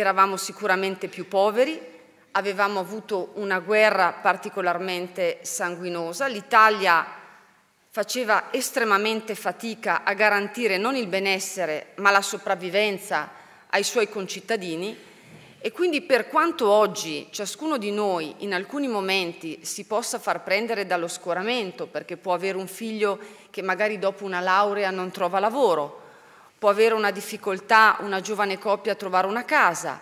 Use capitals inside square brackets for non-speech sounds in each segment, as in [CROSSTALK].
eravamo sicuramente più poveri, avevamo avuto una guerra particolarmente sanguinosa, l'Italia faceva estremamente fatica a garantire non il benessere ma la sopravvivenza ai suoi concittadini e quindi per quanto oggi ciascuno di noi in alcuni momenti si possa far prendere dallo scoramento perché può avere un figlio che magari dopo una laurea non trova lavoro, può avere una difficoltà una giovane coppia a trovare una casa.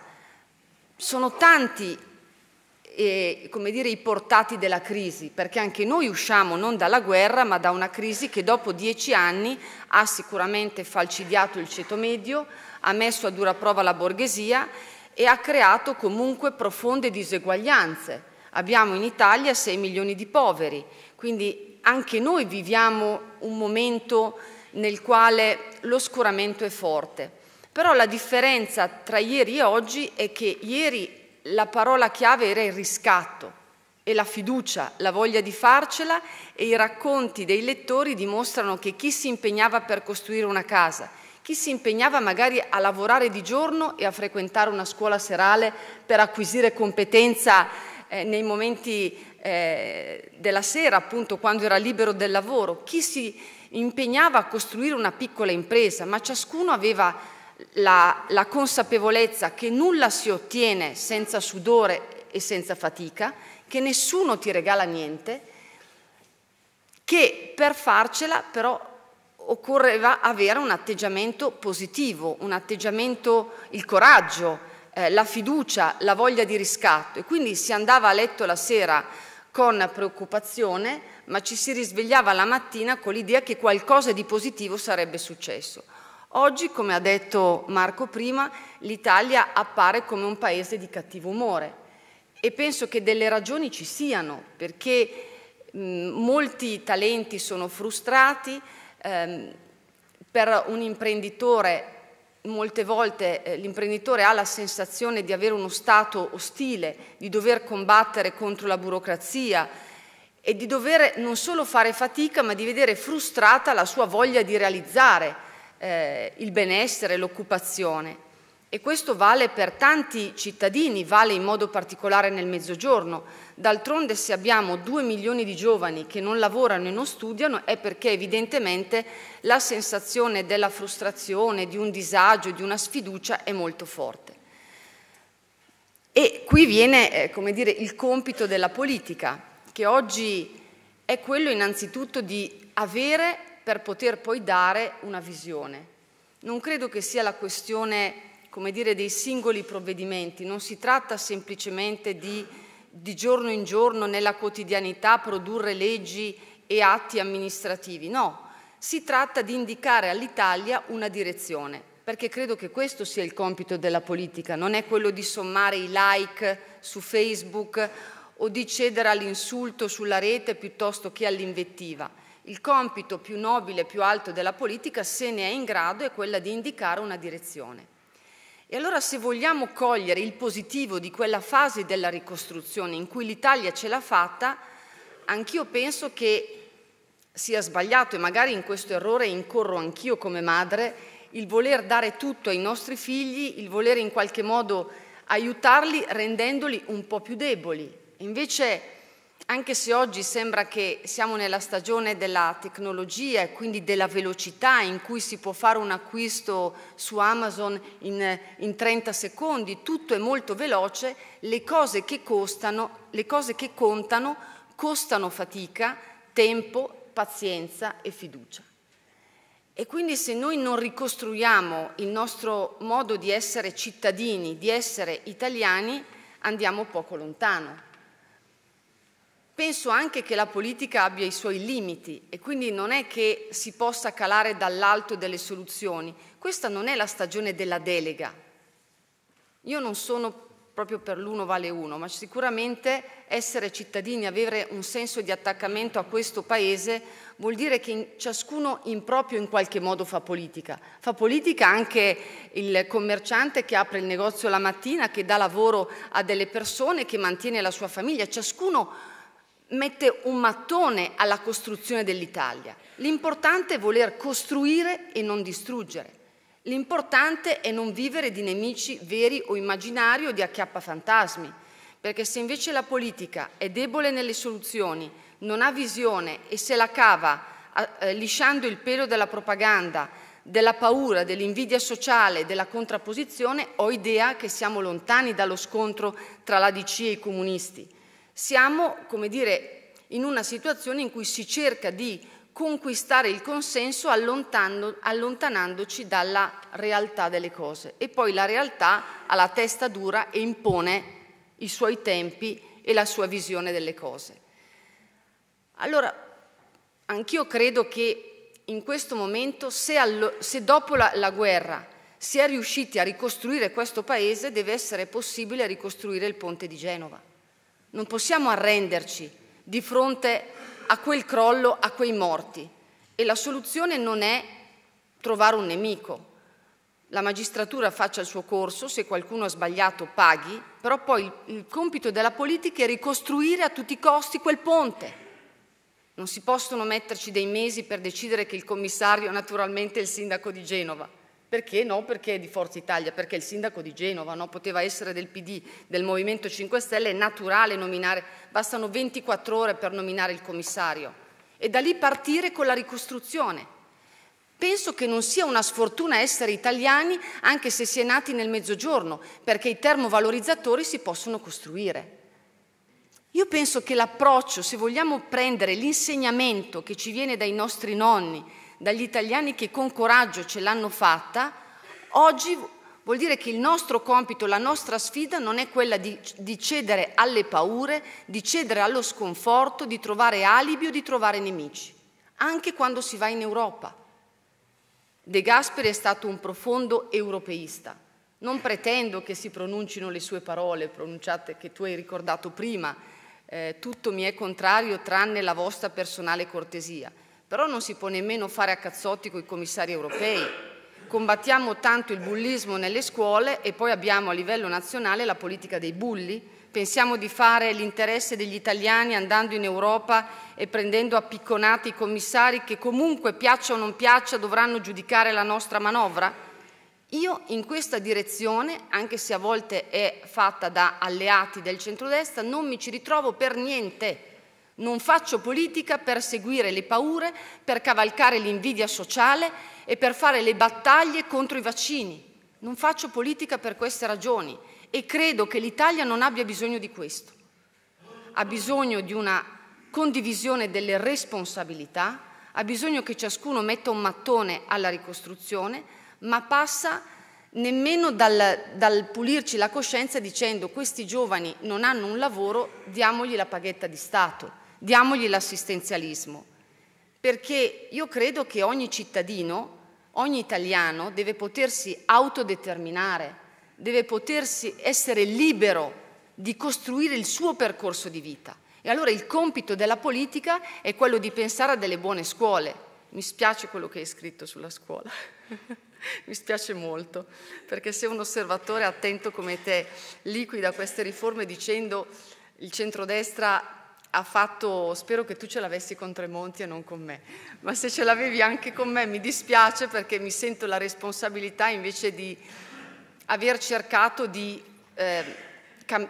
Sono tanti eh, dire, i portati della crisi, perché anche noi usciamo non dalla guerra, ma da una crisi che dopo dieci anni ha sicuramente falcidiato il ceto medio, ha messo a dura prova la borghesia e ha creato comunque profonde diseguaglianze. Abbiamo in Italia 6 milioni di poveri, quindi anche noi viviamo un momento nel quale l'oscuramento è forte. Però la differenza tra ieri e oggi è che ieri la parola chiave era il riscatto e la fiducia, la voglia di farcela e i racconti dei lettori dimostrano che chi si impegnava per costruire una casa, chi si impegnava magari a lavorare di giorno e a frequentare una scuola serale per acquisire competenza eh, nei momenti eh, della sera, appunto quando era libero del lavoro, chi si impegnava a costruire una piccola impresa, ma ciascuno aveva la, la consapevolezza che nulla si ottiene senza sudore e senza fatica, che nessuno ti regala niente, che per farcela però occorreva avere un atteggiamento positivo, un atteggiamento, il coraggio, eh, la fiducia, la voglia di riscatto. E quindi si andava a letto la sera con preoccupazione, ma ci si risvegliava la mattina con l'idea che qualcosa di positivo sarebbe successo. Oggi, come ha detto Marco prima, l'Italia appare come un paese di cattivo umore e penso che delle ragioni ci siano, perché mh, molti talenti sono frustrati, ehm, per un imprenditore molte volte eh, l'imprenditore ha la sensazione di avere uno stato ostile, di dover combattere contro la burocrazia e di dover non solo fare fatica ma di vedere frustrata la sua voglia di realizzare eh, il benessere, l'occupazione. E questo vale per tanti cittadini, vale in modo particolare nel mezzogiorno. D'altronde se abbiamo due milioni di giovani che non lavorano e non studiano è perché evidentemente la sensazione della frustrazione, di un disagio, di una sfiducia è molto forte. E qui viene eh, come dire, il compito della politica, che oggi è quello innanzitutto di avere per poter poi dare una visione. Non credo che sia la questione come dire, dei singoli provvedimenti, non si tratta semplicemente di, di giorno in giorno nella quotidianità produrre leggi e atti amministrativi, no, si tratta di indicare all'Italia una direzione, perché credo che questo sia il compito della politica, non è quello di sommare i like su Facebook o di cedere all'insulto sulla rete piuttosto che all'invettiva. Il compito più nobile, e più alto della politica, se ne è in grado, è quella di indicare una direzione. E allora se vogliamo cogliere il positivo di quella fase della ricostruzione in cui l'Italia ce l'ha fatta, anch'io penso che sia sbagliato e magari in questo errore incorro anch'io come madre il voler dare tutto ai nostri figli, il volere in qualche modo aiutarli rendendoli un po' più deboli. Invece anche se oggi sembra che siamo nella stagione della tecnologia e quindi della velocità in cui si può fare un acquisto su Amazon in, in 30 secondi, tutto è molto veloce, le cose che, costano, le cose che contano costano fatica, tempo, pazienza e fiducia. E quindi se noi non ricostruiamo il nostro modo di essere cittadini, di essere italiani, andiamo poco lontano. Penso anche che la politica abbia i suoi limiti e quindi non è che si possa calare dall'alto delle soluzioni. Questa non è la stagione della delega. Io non sono proprio per l'uno vale uno, ma sicuramente essere cittadini, avere un senso di attaccamento a questo Paese vuol dire che ciascuno in proprio in qualche modo fa politica. Fa politica anche il commerciante che apre il negozio la mattina, che dà lavoro a delle persone, che mantiene la sua famiglia. Ciascuno mette un mattone alla costruzione dell'Italia. L'importante è voler costruire e non distruggere. L'importante è non vivere di nemici veri o immaginari o di acchiappafantasmi, perché se invece la politica è debole nelle soluzioni, non ha visione e se la cava eh, lisciando il pelo della propaganda, della paura, dell'invidia sociale, della contrapposizione, ho idea che siamo lontani dallo scontro tra l'ADC e i comunisti. Siamo, come dire, in una situazione in cui si cerca di conquistare il consenso allontanandoci dalla realtà delle cose e poi la realtà ha la testa dura e impone i suoi tempi e la sua visione delle cose. Allora, anch'io credo che in questo momento, se, allo, se dopo la, la guerra si è riusciti a ricostruire questo paese, deve essere possibile ricostruire il ponte di Genova. Non possiamo arrenderci di fronte a quel crollo, a quei morti. E la soluzione non è trovare un nemico. La magistratura faccia il suo corso, se qualcuno ha sbagliato paghi, però poi il compito della politica è ricostruire a tutti i costi quel ponte. Non si possono metterci dei mesi per decidere che il commissario naturalmente è il sindaco di Genova. Perché no? Perché di Forza Italia? Perché il sindaco di Genova no? poteva essere del PD, del Movimento 5 Stelle, è naturale nominare, bastano 24 ore per nominare il commissario e da lì partire con la ricostruzione. Penso che non sia una sfortuna essere italiani anche se si è nati nel mezzogiorno, perché i termovalorizzatori si possono costruire. Io penso che l'approccio, se vogliamo prendere l'insegnamento che ci viene dai nostri nonni, dagli italiani che con coraggio ce l'hanno fatta, oggi vuol dire che il nostro compito, la nostra sfida non è quella di, di, cedere alle paure, di cedere allo sconforto, di trovare alibi o di trovare nemici, anche quando si va in Europa. De Gasperi è stato un profondo europeista. Non pretendo che si pronuncino le sue parole, pronunciate che tu hai ricordato prima, eh, tutto mi è contrario tranne la vostra personale cortesia. Però non si può nemmeno fare a cazzotti con i commissari europei. Combattiamo tanto il bullismo nelle scuole e poi abbiamo a livello nazionale la politica dei bulli. Pensiamo di fare l'interesse degli italiani andando in Europa e prendendo a picconate i commissari che comunque piaccia o non piaccia dovranno giudicare la nostra manovra? Io in questa direzione, anche se a volte è fatta da alleati del centrodestra, non mi ci ritrovo per niente. Non faccio politica per seguire le paure, per cavalcare l'invidia sociale e per fare le battaglie contro i vaccini. Non faccio politica per queste ragioni e credo che l'Italia non abbia bisogno di questo. Ha bisogno di una condivisione delle responsabilità, ha bisogno che ciascuno metta un mattone alla ricostruzione, ma passa nemmeno dal, dal pulirci la coscienza dicendo questi giovani non hanno un lavoro, diamogli la paghetta di Stato diamogli l'assistenzialismo, perché io credo che ogni cittadino, ogni italiano deve potersi autodeterminare, deve potersi essere libero di costruire il suo percorso di vita. E allora il compito della politica è quello di pensare a delle buone scuole. Mi spiace quello che hai scritto sulla scuola, [LAUGHS] mi spiace molto, perché se un osservatore attento come te liquida queste riforme dicendo il centrodestra ha fatto, spero che tu ce l'avessi con Tremonti e non con me, ma se ce l'avevi anche con me mi dispiace perché mi sento la responsabilità invece di aver cercato di, eh,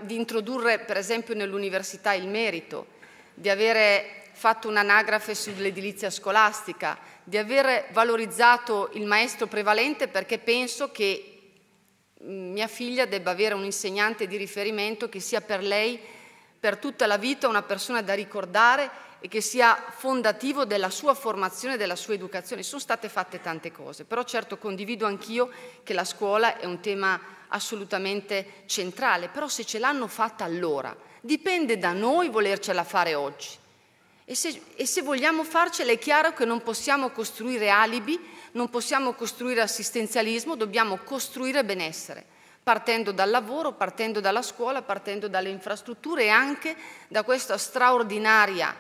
di introdurre per esempio nell'università il merito, di avere fatto un'anagrafe sull'edilizia scolastica, di aver valorizzato il maestro prevalente perché penso che mm, mia figlia debba avere un insegnante di riferimento che sia per lei per tutta la vita una persona da ricordare e che sia fondativo della sua formazione, della sua educazione. Sono state fatte tante cose, però certo condivido anch'io che la scuola è un tema assolutamente centrale, però se ce l'hanno fatta allora, dipende da noi volercela fare oggi. E se, e se vogliamo farcela è chiaro che non possiamo costruire alibi, non possiamo costruire assistenzialismo, dobbiamo costruire benessere partendo dal lavoro, partendo dalla scuola, partendo dalle infrastrutture e anche da questa straordinaria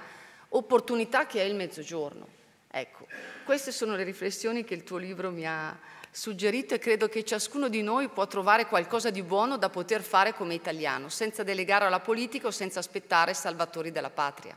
opportunità che è il mezzogiorno. Ecco, queste sono le riflessioni che il tuo libro mi ha suggerito e credo che ciascuno di noi può trovare qualcosa di buono da poter fare come italiano, senza delegare alla politica o senza aspettare salvatori della patria.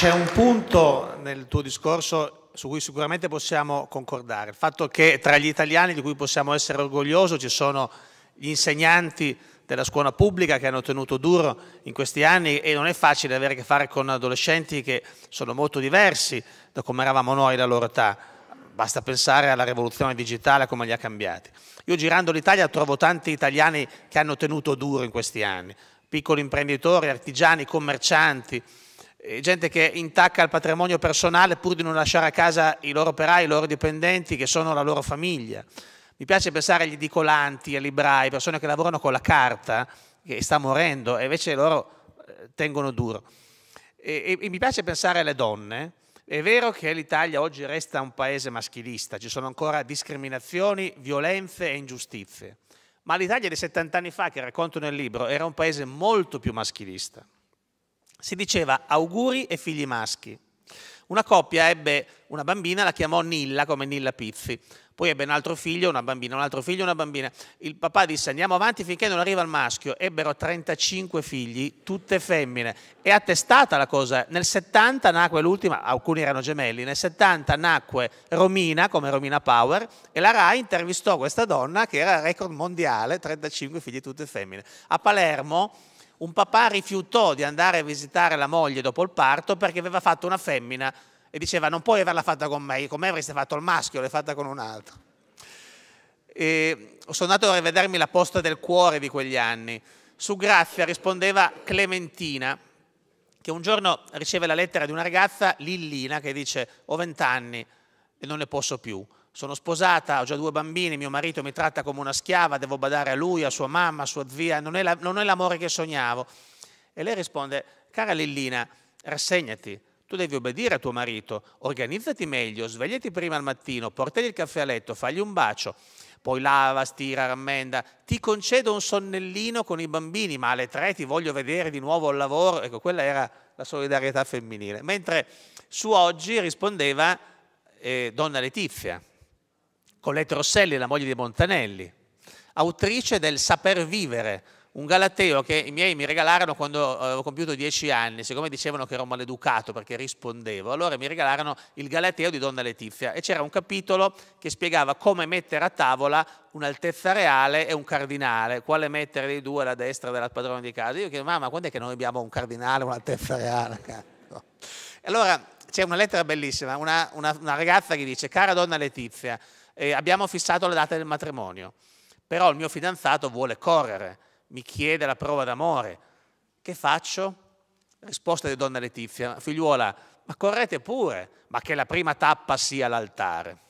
C'è un punto nel tuo discorso su cui sicuramente possiamo concordare, il fatto che tra gli italiani di cui possiamo essere orgogliosi ci sono gli insegnanti della scuola pubblica che hanno tenuto duro in questi anni e non è facile avere a che fare con adolescenti che sono molto diversi da come eravamo noi la loro età. Basta pensare alla rivoluzione digitale, come li ha cambiati. Io girando l'Italia trovo tanti italiani che hanno tenuto duro in questi anni, piccoli imprenditori, artigiani, commercianti, eh, gente che intacca il patrimonio personale pur di non lasciare a casa i loro operai, i loro dipendenti che sono la loro famiglia. Mi piace pensare agli edicolanti, ai librai, persone che lavorano con la carta, che sta morendo, e invece loro eh, tengono duro. E, e, e mi piace pensare alle donne. È vero che l'Italia oggi resta un paese maschilista, ci sono ancora discriminazioni, violenze e ingiustizie, ma l'Italia di 70 anni fa, che racconto nel libro, era un paese molto più maschilista. Si diceva auguri e figli maschi. Una coppia ebbe una bambina, la chiamò Nilla come Nilla Pizzi. Poi ebbe un altro figlio, una bambina, un altro figlio, una bambina. Il papà disse andiamo avanti finché non arriva il maschio. Ebbero 35 figli, tutte femmine. È attestata la cosa. Nel 70 nacque l'ultima, alcuni erano gemelli, nel 70 nacque Romina come Romina Power e la RAI intervistò questa donna che era record mondiale, 35 figli, tutte femmine. A Palermo un papà rifiutò di andare a visitare la moglie dopo il parto perché aveva fatto una femmina e diceva non puoi averla fatta con me, con me avreste fatto il maschio, l'hai fatta con un altro. E sono andato a rivedermi la posta del cuore di quegli anni. Su Grazia rispondeva Clementina, che un giorno riceve la lettera di una ragazza, Lillina, che dice ho vent'anni e non ne posso più. Sono sposata, ho già due bambini, mio marito mi tratta come una schiava, devo badare a lui, a sua mamma, a sua zia, non è, la, non è l'amore che sognavo. E lei risponde, cara Lillina, rassegnati, tu devi obbedire a tuo marito, organizzati meglio, svegliati prima al mattino, portagli il caffè a letto, fagli un bacio, poi lava, stira, rammenda, ti concedo un sonnellino con i bambini, ma alle tre ti voglio vedere di nuovo al lavoro. Ecco, quella era la solidarietà femminile. Mentre su oggi rispondeva eh, donna Letizia, Colette Rosselli, la moglie di Montanelli, autrice del Saper Vivere, un galateo che i miei mi regalarono quando avevo eh, compiuto dieci anni, siccome dicevano che ero maleducato perché rispondevo, allora mi regalarono il galateo di Donna Letizia e c'era un capitolo che spiegava come mettere a tavola un'altezza reale e un cardinale, quale mettere dei due alla destra della padrona di casa. Io chiedo, mamma, quando è che noi abbiamo un cardinale e un'altezza reale? No. Allora c'è una lettera bellissima, una, una, una ragazza che dice, cara Donna Letizia, eh, abbiamo fissato la data del matrimonio, però il mio fidanzato vuole correre, mi chiede la prova d'amore, che faccio? Risposta di donna Letizia, figliuola, ma correte pure, ma che la prima tappa sia l'altare.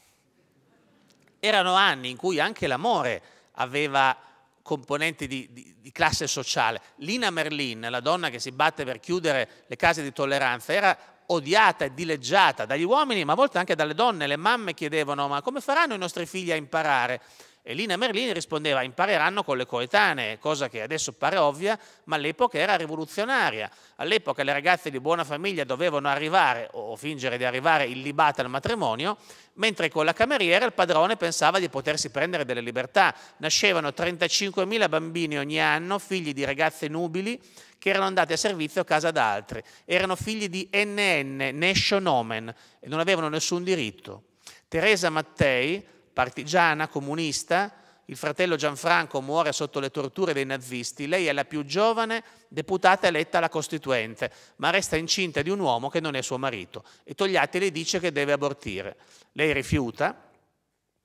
Erano anni in cui anche l'amore aveva componenti di, di, di, classe sociale. Lina Merlin, la donna che si batte per chiudere le case di tolleranza, era odiata e dileggiata dagli uomini, ma a volte anche dalle donne. Le mamme chiedevano: ma come faranno i nostri figli a imparare? E Lina Merlini rispondeva impareranno con le coetanee, cosa che adesso pare ovvia, ma all'epoca era rivoluzionaria. All'epoca le ragazze di buona famiglia dovevano arrivare o fingere di arrivare illibate al matrimonio, mentre con la cameriera il padrone pensava di potersi prendere delle libertà. Nascevano 35.000 bambini ogni anno, figli di ragazze nubili, che erano andate a servizio a casa da altri. Erano figli di NN, Nation Omen, e non avevano nessun diritto. Teresa Mattei partigiana, comunista, il fratello Gianfranco muore sotto le torture dei nazisti, lei è la più giovane deputata eletta alla Costituente, ma resta incinta di un uomo che non è suo marito e Togliatti le dice che deve abortire. Lei rifiuta,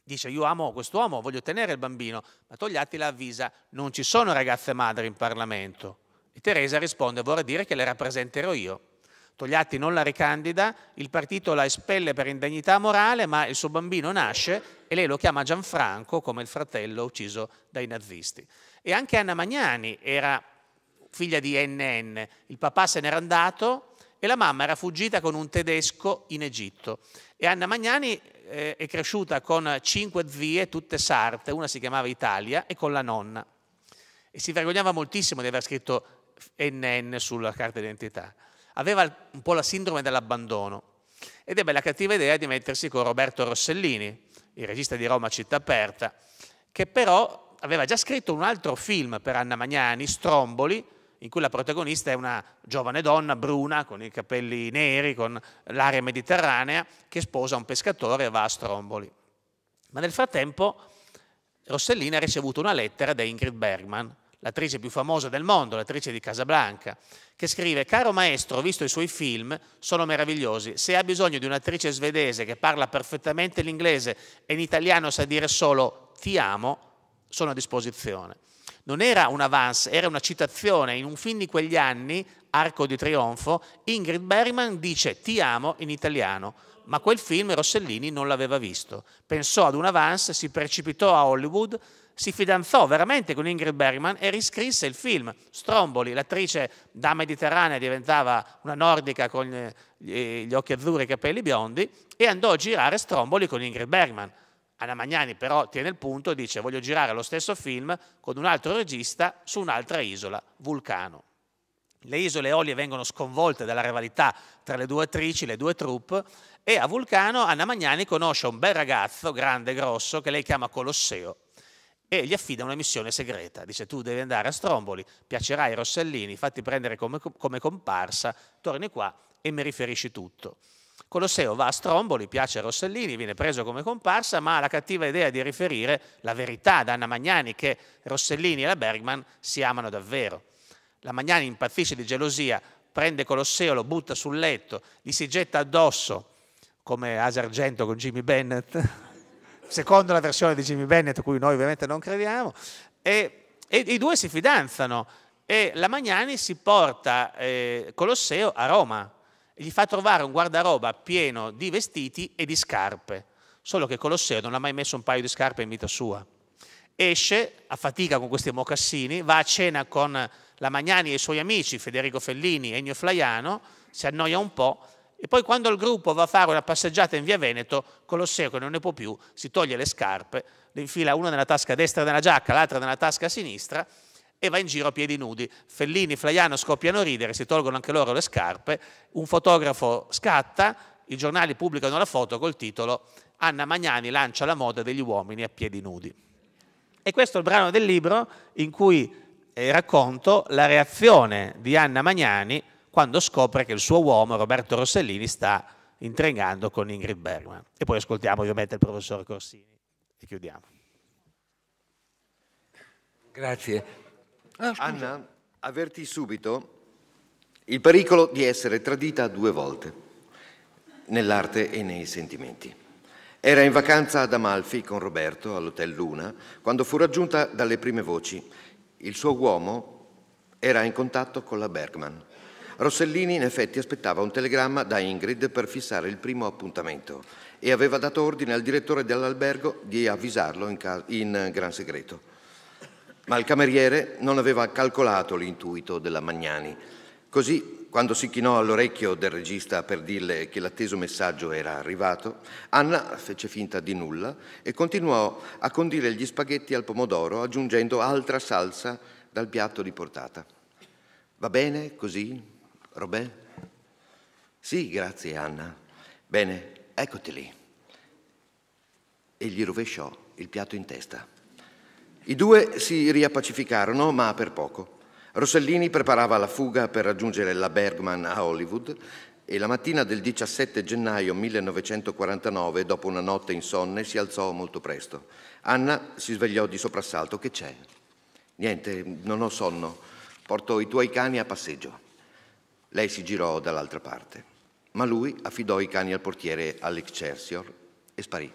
dice io amo quest'uomo, voglio tenere il bambino, ma Togliatti la avvisa non ci sono ragazze madri in Parlamento. E Teresa risponde vorrei dire che le rappresenterò io. Togliatti non la ricandida, il partito la espelle per indegnità morale, ma il suo bambino nasce e lei lo chiama Gianfranco come il fratello ucciso dai nazisti. E anche Anna Magnani era figlia di NN, il papà se n'era andato e la mamma era fuggita con un tedesco in Egitto. E Anna Magnani eh, è cresciuta con cinque zie, tutte sarte, una si chiamava Italia, e con la nonna. E si vergognava moltissimo di aver scritto NN sulla carta d'identità aveva un po' la sindrome dell'abbandono ed ebbe la cattiva idea di mettersi con Roberto Rossellini, il regista di Roma Città Aperta, che però aveva già scritto un altro film per Anna Magnani, Stromboli, in cui la protagonista è una giovane donna bruna con i capelli neri, con l'aria mediterranea, che sposa un pescatore e va a Stromboli. Ma nel frattempo Rossellini ha ricevuto una lettera da Ingrid Bergman, l'attrice più famosa del mondo, l'attrice di Casablanca, che scrive, caro maestro, ho visto i suoi film, sono meravigliosi, se ha bisogno di un'attrice svedese che parla perfettamente l'inglese e in italiano sa dire solo ti amo, sono a disposizione. Non era un avance, era una citazione. In un film di quegli anni, Arco di Trionfo, Ingrid Bergman dice ti amo in italiano, ma quel film Rossellini non l'aveva visto. Pensò ad un avance, si precipitò a Hollywood, si fidanzò veramente con Ingrid Bergman e riscrisse il film. Stromboli, l'attrice da mediterranea diventava una nordica con eh, gli occhi azzurri e i capelli biondi e andò a girare Stromboli con Ingrid Bergman. Anna Magnani però tiene il punto e dice voglio girare lo stesso film con un altro regista su un'altra isola, Vulcano. Le isole Olie vengono sconvolte dalla rivalità tra le due attrici, le due troupe, e a Vulcano Anna Magnani conosce un bel ragazzo, grande e grosso, che lei chiama Colosseo e gli affida una missione segreta. Dice tu devi andare a Stromboli, piacerai ai Rossellini, fatti prendere come, come comparsa, torni qua e mi riferisci tutto. Colosseo va a Stromboli, piace a Rossellini, viene preso come comparsa, ma ha la cattiva idea di riferire la verità ad Anna Magnani che Rossellini e la Bergman si amano davvero. La Magnani impazzisce di gelosia, prende Colosseo, lo butta sul letto, gli si getta addosso, come Asargento con Jimmy Bennett, [LAUGHS] secondo la versione di Jimmy Bennett, a cui noi ovviamente non crediamo, e, e i due si fidanzano e la Magnani si porta eh, Colosseo a Roma e gli fa trovare un guardaroba pieno di vestiti e di scarpe, solo che Colosseo non ha mai messo un paio di scarpe in vita sua. Esce a fatica con questi mocassini, va a cena con la Magnani e i suoi amici Federico Fellini e Ennio Flaiano, si annoia un po', e poi quando il gruppo va a fare una passeggiata in via Veneto, Colosseo che non ne può più, si toglie le scarpe, le infila una nella tasca destra della giacca, l'altra nella tasca sinistra e va in giro a piedi nudi. Fellini, Flaiano scoppiano a ridere, si tolgono anche loro le scarpe, un fotografo scatta, i giornali pubblicano la foto col titolo Anna Magnani lancia la moda degli uomini a piedi nudi. E questo è il brano del libro in cui eh, racconto la reazione di Anna Magnani quando scopre che il suo uomo, Roberto Rossellini, sta intrigando con Ingrid Bergman. E poi ascoltiamo ovviamente il professor Corsini e chiudiamo. Grazie. Ah, Anna, avverti subito il pericolo di essere tradita due volte, nell'arte e nei sentimenti. Era in vacanza ad Amalfi con Roberto all'Hotel Luna quando fu raggiunta dalle prime voci. Il suo uomo era in contatto con la Bergman. Rossellini in effetti aspettava un telegramma da Ingrid per fissare il primo appuntamento e aveva dato ordine al direttore dell'albergo di avvisarlo in, in gran segreto. Ma il cameriere non aveva calcolato l'intuito della Magnani. Così, quando si chinò all'orecchio del regista per dirle che l'atteso messaggio era arrivato, Anna fece finta di nulla e continuò a condire gli spaghetti al pomodoro aggiungendo altra salsa dal piatto di portata. Va bene così? Robè? Sì, grazie Anna. Bene, eccoti lì. E gli rovesciò il piatto in testa. I due si riappacificarono, ma per poco. Rossellini preparava la fuga per raggiungere la Bergman a Hollywood e la mattina del 17 gennaio 1949, dopo una notte insonne, si alzò molto presto. Anna si svegliò di soprassalto. Che c'è? Niente, non ho sonno. Porto i tuoi cani a passeggio. Lei si girò dall'altra parte, ma lui affidò i cani al portiere all'Excelsior e sparì.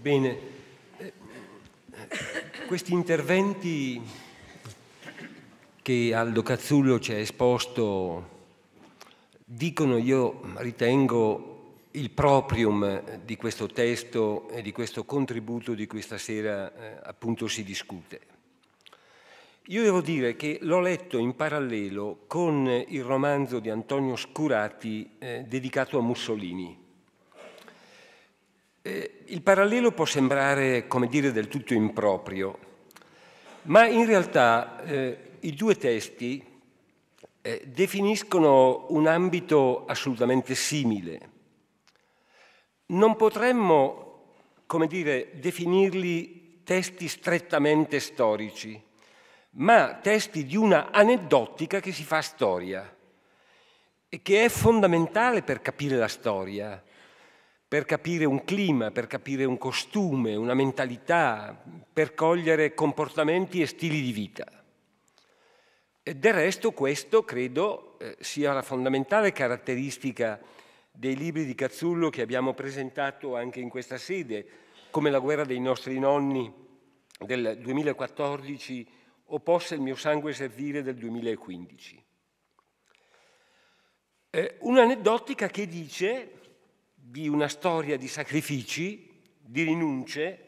Bene, questi interventi che Aldo Cazzullo ci ha esposto dicono, io ritengo, il proprium eh, di questo testo e di questo contributo di questa sera eh, appunto si discute. Io devo dire che l'ho letto in parallelo con il romanzo di Antonio Scurati eh, dedicato a Mussolini. Eh, il parallelo può sembrare, come dire, del tutto improprio, ma in realtà eh, i due testi eh, definiscono un ambito assolutamente simile non potremmo, come dire, definirli testi strettamente storici, ma testi di una aneddotica che si fa storia e che è fondamentale per capire la storia, per capire un clima, per capire un costume, una mentalità, per cogliere comportamenti e stili di vita. E del resto questo credo eh, sia la fondamentale caratteristica dei libri di Cazzullo che abbiamo presentato anche in questa sede, come La guerra dei nostri nonni del 2014 o Possa il mio sangue servire del 2015. Eh, un'aneddotica che dice di una storia di sacrifici, di rinunce,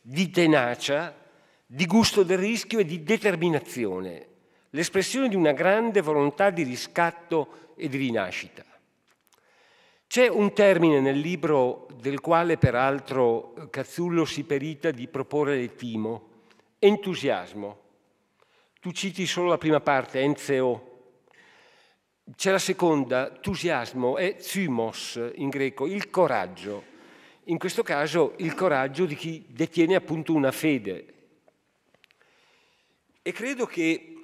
di tenacia, di gusto del rischio e di determinazione, l'espressione di una grande volontà di riscatto e di rinascita. C'è un termine nel libro del quale peraltro Cazzullo si perita di proporre il timo, entusiasmo. Tu citi solo la prima parte, enzeo. C'è la seconda, entusiasmo, è zymos in greco, il coraggio. In questo caso il coraggio di chi detiene appunto una fede. E credo che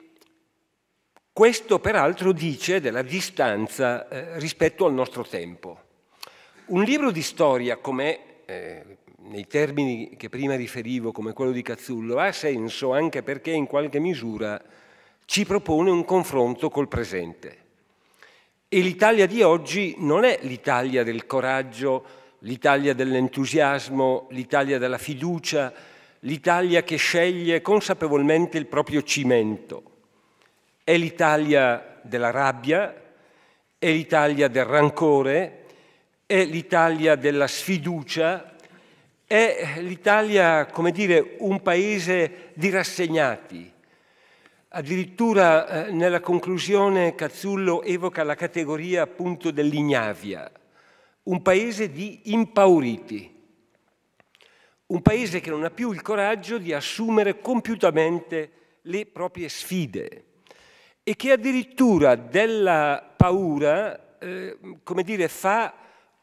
questo peraltro dice della distanza eh, rispetto al nostro tempo. Un libro di storia come, eh, nei termini che prima riferivo, come quello di Cazzullo, ha senso anche perché in qualche misura ci propone un confronto col presente. E l'Italia di oggi non è l'Italia del coraggio, l'Italia dell'entusiasmo, l'Italia della fiducia, l'Italia che sceglie consapevolmente il proprio cimento. È l'Italia della rabbia, è l'Italia del rancore, è l'Italia della sfiducia, è l'Italia, come dire, un paese di rassegnati. Addirittura eh, nella conclusione Cazzullo evoca la categoria appunto dell'ignavia, un paese di impauriti, un paese che non ha più il coraggio di assumere compiutamente le proprie sfide e che addirittura della paura, eh, come dire, fa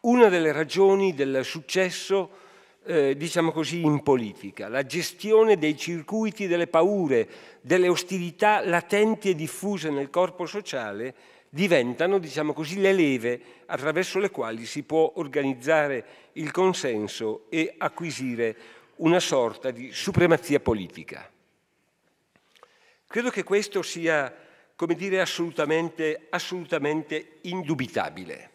una delle ragioni del successo, eh, diciamo così, in politica, la gestione dei circuiti delle paure, delle ostilità latenti e diffuse nel corpo sociale, diventano, diciamo così, le leve attraverso le quali si può organizzare il consenso e acquisire una sorta di supremazia politica. Credo che questo sia come dire, assolutamente, assolutamente indubitabile.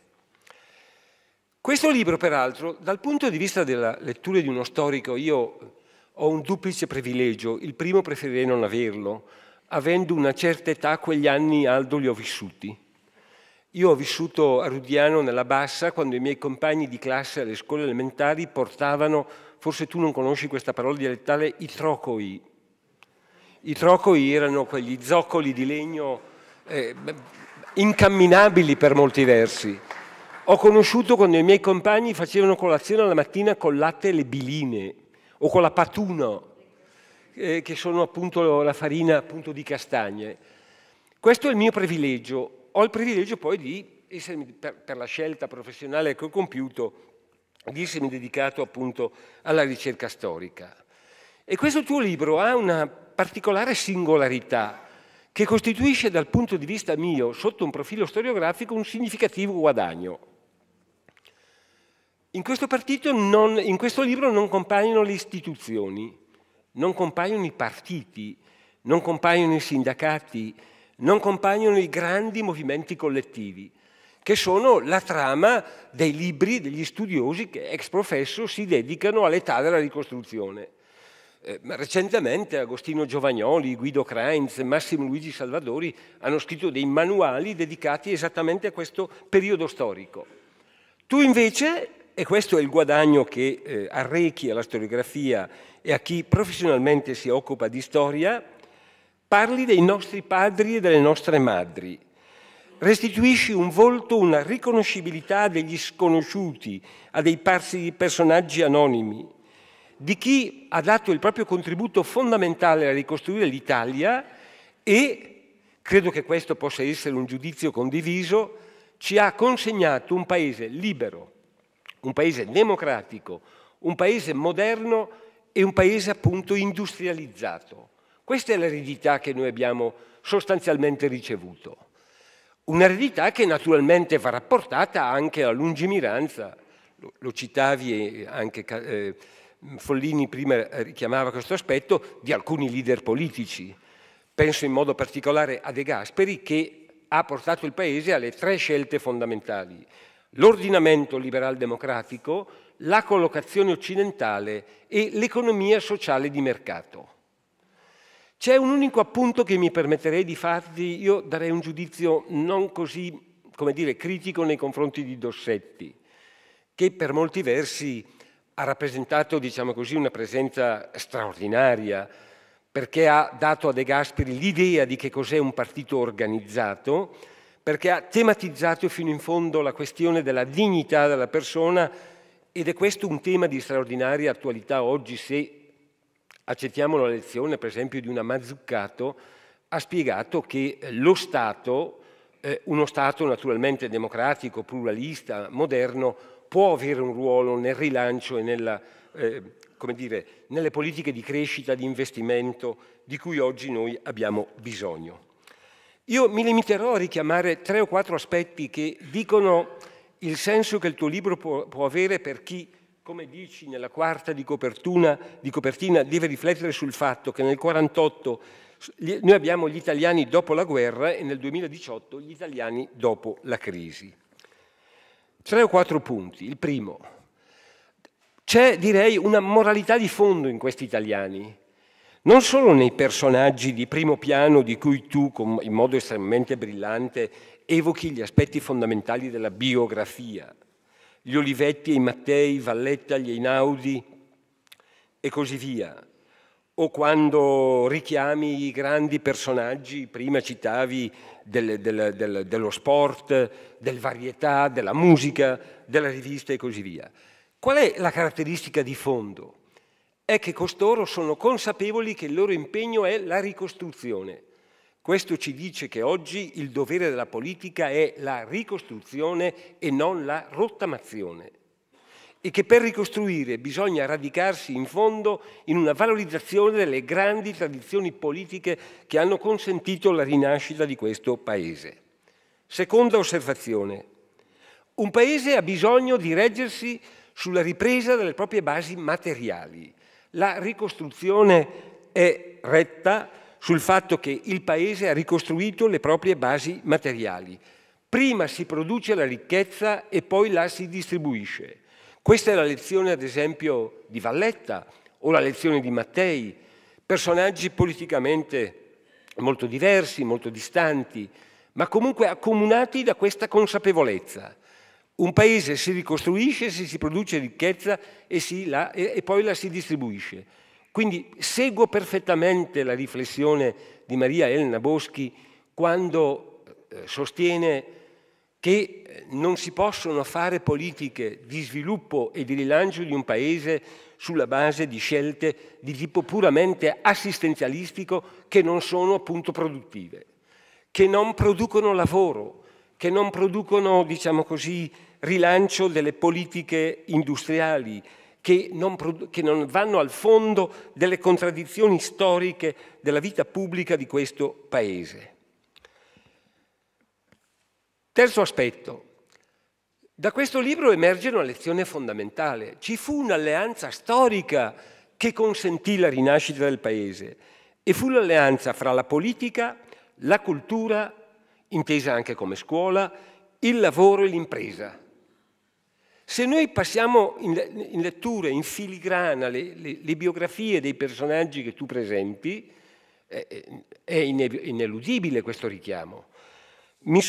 Questo libro, peraltro, dal punto di vista della lettura di uno storico, io ho un duplice privilegio. Il primo preferirei non averlo. Avendo una certa età, quegli anni Aldo li ho vissuti. Io ho vissuto a Rudiano nella Bassa quando i miei compagni di classe alle scuole elementari portavano, forse tu non conosci questa parola dialettale, i trocoi, i trocoi erano quegli zoccoli di legno eh, incamminabili per molti versi. Ho conosciuto quando i miei compagni facevano colazione alla mattina col latte e le biline o con la patuna, eh, che sono appunto la farina appunto di castagne. Questo è il mio privilegio. Ho il privilegio poi di essermi, per, per la scelta professionale che ho compiuto, di essermi dedicato appunto alla ricerca storica. E questo tuo libro ha una particolare singolarità che costituisce dal punto di vista mio, sotto un profilo storiografico, un significativo guadagno. In questo, non, in questo libro non compaiono le istituzioni, non compaiono i partiti, non compaiono i sindacati, non compaiono i grandi movimenti collettivi, che sono la trama dei libri degli studiosi che ex professo si dedicano all'età della ricostruzione. Eh, recentemente Agostino Giovagnoli, Guido Creinz, Massimo Luigi Salvadori hanno scritto dei manuali dedicati esattamente a questo periodo storico. Tu invece, e questo è il guadagno che eh, arrechi alla storiografia e a chi professionalmente si occupa di storia, parli dei nostri padri e delle nostre madri. Restituisci un volto, una riconoscibilità degli sconosciuti, a dei parsi personaggi anonimi di chi ha dato il proprio contributo fondamentale a ricostruire l'Italia e, credo che questo possa essere un giudizio condiviso, ci ha consegnato un paese libero, un paese democratico, un paese moderno e un paese appunto industrializzato. Questa è l'eredità che noi abbiamo sostanzialmente ricevuto. Un'eredità che naturalmente va rapportata anche alla lungimiranza, lo, citavi eh, anche... Eh, Follini prima eh, richiamava questo aspetto, di alcuni leader politici. Penso in modo particolare a De Gasperi che ha portato il Paese alle tre scelte fondamentali. L'ordinamento liberal-democratico, la collocazione occidentale e l'economia sociale di mercato. C'è un unico appunto che mi permetterei di farvi, io darei un giudizio non così, come dire, critico nei confronti di Dossetti, che per molti versi ha rappresentato, diciamo così, una presenza straordinaria perché ha dato a De Gasperi l'idea di che cos'è un partito organizzato, perché ha tematizzato fino in fondo la questione della dignità della persona ed è questo un tema di straordinaria attualità oggi se accettiamo la lezione per esempio di una Mazzuccato ha spiegato che lo Stato, eh, uno Stato naturalmente democratico, pluralista, moderno, può avere un ruolo nel rilancio e nella, eh, dire, nelle politiche di crescita, di investimento di cui oggi noi abbiamo bisogno. Io mi limiterò a richiamare tre o quattro aspetti che dicono il senso che il tuo libro può, può avere per chi, come dici nella quarta di, di copertina, deve riflettere sul fatto che nel 1948 noi abbiamo gli italiani dopo la guerra e nel 2018 gli italiani dopo la crisi. Tre o quattro punti. Il primo, c'è direi una moralità di fondo in questi italiani, non solo nei personaggi di primo piano di cui tu in modo estremamente brillante evochi gli aspetti fondamentali della biografia, gli Olivetti e i Mattei, Valletta, gli Einaudi e così via, o quando richiami i grandi personaggi, prima citavi del, del, del, dello sport, del varietà, della musica, della rivista e così via. Qual è la caratteristica di fondo? È che costoro sono consapevoli che il loro impegno è la ricostruzione. Questo ci dice che oggi il dovere della politica è la ricostruzione e non la rottamazione e che per ricostruire bisogna radicarsi in fondo in una valorizzazione delle grandi tradizioni politiche che hanno consentito la rinascita di questo Paese. Seconda osservazione. Un Paese ha bisogno di reggersi sulla ripresa delle proprie basi materiali. La ricostruzione è retta sul fatto che il Paese ha ricostruito le proprie basi materiali. Prima si produce la ricchezza e poi la si distribuisce. Questa è la lezione, ad esempio, di Valletta o la lezione di Mattei, personaggi politicamente molto diversi, molto distanti, ma comunque accomunati da questa consapevolezza. Un paese si ricostruisce se si produce ricchezza e, si la, e, poi la si distribuisce. Quindi seguo perfettamente la riflessione di Maria Elena Boschi quando eh, sostiene che eh, non si possono fare politiche di sviluppo e di rilancio di un paese sulla base di scelte di tipo puramente assistenzialistico che non sono appunto produttive, che non producono lavoro, che non producono, diciamo così, rilancio delle politiche industriali, che non, che non vanno al fondo delle contraddizioni storiche della vita pubblica di questo Paese. Terzo aspetto. Da questo libro emerge una lezione fondamentale. Ci fu un'alleanza storica che consentì la rinascita del paese e fu l'alleanza fra la politica, la cultura, intesa anche come scuola, il lavoro e l'impresa. Se noi passiamo in, lettura, in filigrana, le, le, le biografie dei personaggi che tu presenti, eh, eh, è, ineludibile questo richiamo. Mi